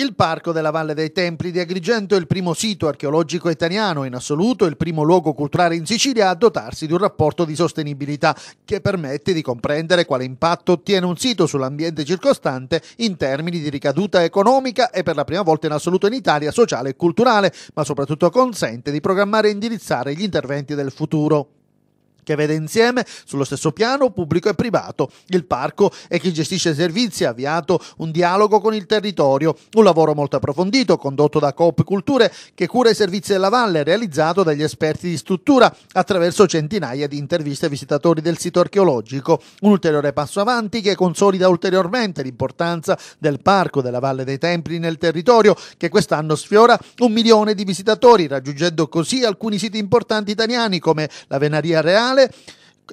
Il Parco della Valle dei Templi di Agrigento è il primo sito archeologico italiano in assoluto e il primo luogo culturale in Sicilia a dotarsi di un rapporto di sostenibilità che permette di comprendere quale impatto ottiene un sito sull'ambiente circostante in termini di ricaduta economica e per la prima volta in assoluto in Italia sociale e culturale, ma soprattutto consente di programmare e indirizzare gli interventi del futuro che vede insieme sullo stesso piano pubblico e privato. Il parco e chi gestisce i servizi ha avviato un dialogo con il territorio, un lavoro molto approfondito condotto da Coop Culture che cura i servizi della valle, realizzato dagli esperti di struttura attraverso centinaia di interviste ai visitatori del sito archeologico. Un ulteriore passo avanti che consolida ulteriormente l'importanza del parco della Valle dei Templi nel territorio che quest'anno sfiora un milione di visitatori, raggiungendo così alcuni siti importanti italiani come la Venaria Reale Vale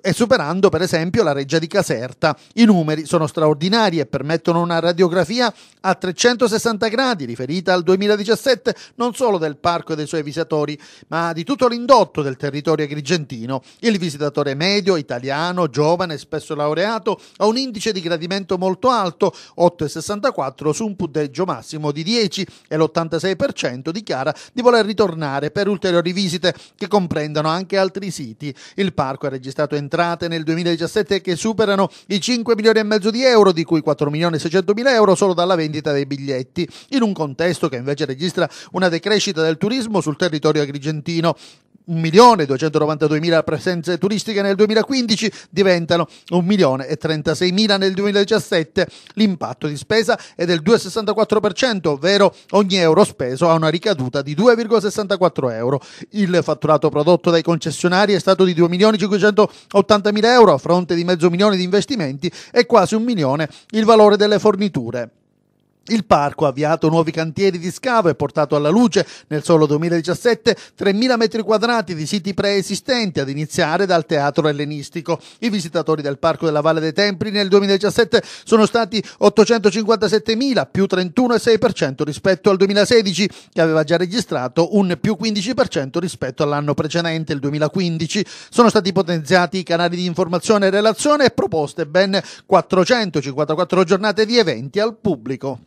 e superando per esempio la reggia di Caserta. I numeri sono straordinari e permettono una radiografia a 360 gradi riferita al 2017 non solo del parco e dei suoi visitatori, ma di tutto l'indotto del territorio agrigentino. Il visitatore medio, italiano, giovane, spesso laureato, ha un indice di gradimento molto alto, 8,64 su un punteggio massimo di 10 e l'86% dichiara di voler ritornare per ulteriori visite che comprendano anche altri siti. Il parco è registrato in entrate nel 2017 che superano i 5 milioni e mezzo di euro, di cui 4 milioni e 600 mila euro solo dalla vendita dei biglietti, in un contesto che invece registra una decrescita del turismo sul territorio agrigentino. 1.292.000 presenze turistiche nel 2015 diventano 1.036.000 nel 2017. L'impatto di spesa è del 2,64%, ovvero ogni euro speso ha una ricaduta di 2,64 euro. Il fatturato prodotto dai concessionari è stato di 2.580.000 euro a fronte di mezzo milione di investimenti e quasi un milione il valore delle forniture. Il parco ha avviato nuovi cantieri di scavo e portato alla luce nel solo 2017 3.000 metri quadrati di siti preesistenti, ad iniziare dal teatro ellenistico. I visitatori del parco della Valle dei Templi nel 2017 sono stati 857.000, più 31,6% rispetto al 2016, che aveva già registrato un più 15% rispetto all'anno precedente, il 2015. Sono stati potenziati i canali di informazione e relazione e proposte ben 454 giornate di eventi al pubblico.